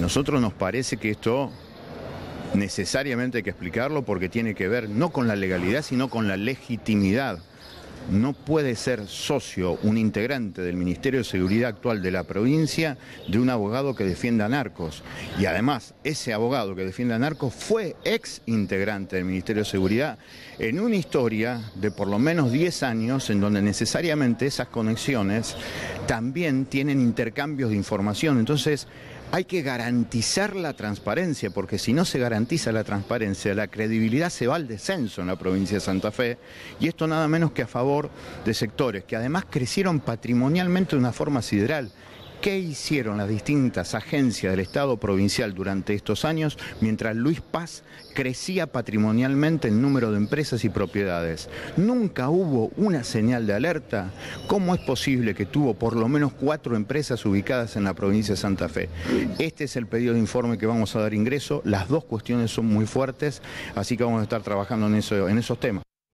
nosotros nos parece que esto necesariamente hay que explicarlo porque tiene que ver no con la legalidad, sino con la legitimidad. No puede ser socio, un integrante del Ministerio de Seguridad actual de la provincia, de un abogado que defienda narcos. Y además, ese abogado que defienda narcos fue ex integrante del Ministerio de Seguridad en una historia de por lo menos 10 años en donde necesariamente esas conexiones también tienen intercambios de información. Entonces, hay que garantizar la transparencia, porque si no se garantiza la transparencia, la credibilidad se va al descenso en la provincia de Santa Fe, y esto nada menos que a favor de sectores que además crecieron patrimonialmente de una forma sideral ¿Qué hicieron las distintas agencias del Estado provincial durante estos años mientras Luis Paz crecía patrimonialmente el número de empresas y propiedades? ¿Nunca hubo una señal de alerta? ¿Cómo es posible que tuvo por lo menos cuatro empresas ubicadas en la provincia de Santa Fe? Este es el pedido de informe que vamos a dar ingreso. Las dos cuestiones son muy fuertes, así que vamos a estar trabajando en, eso, en esos temas.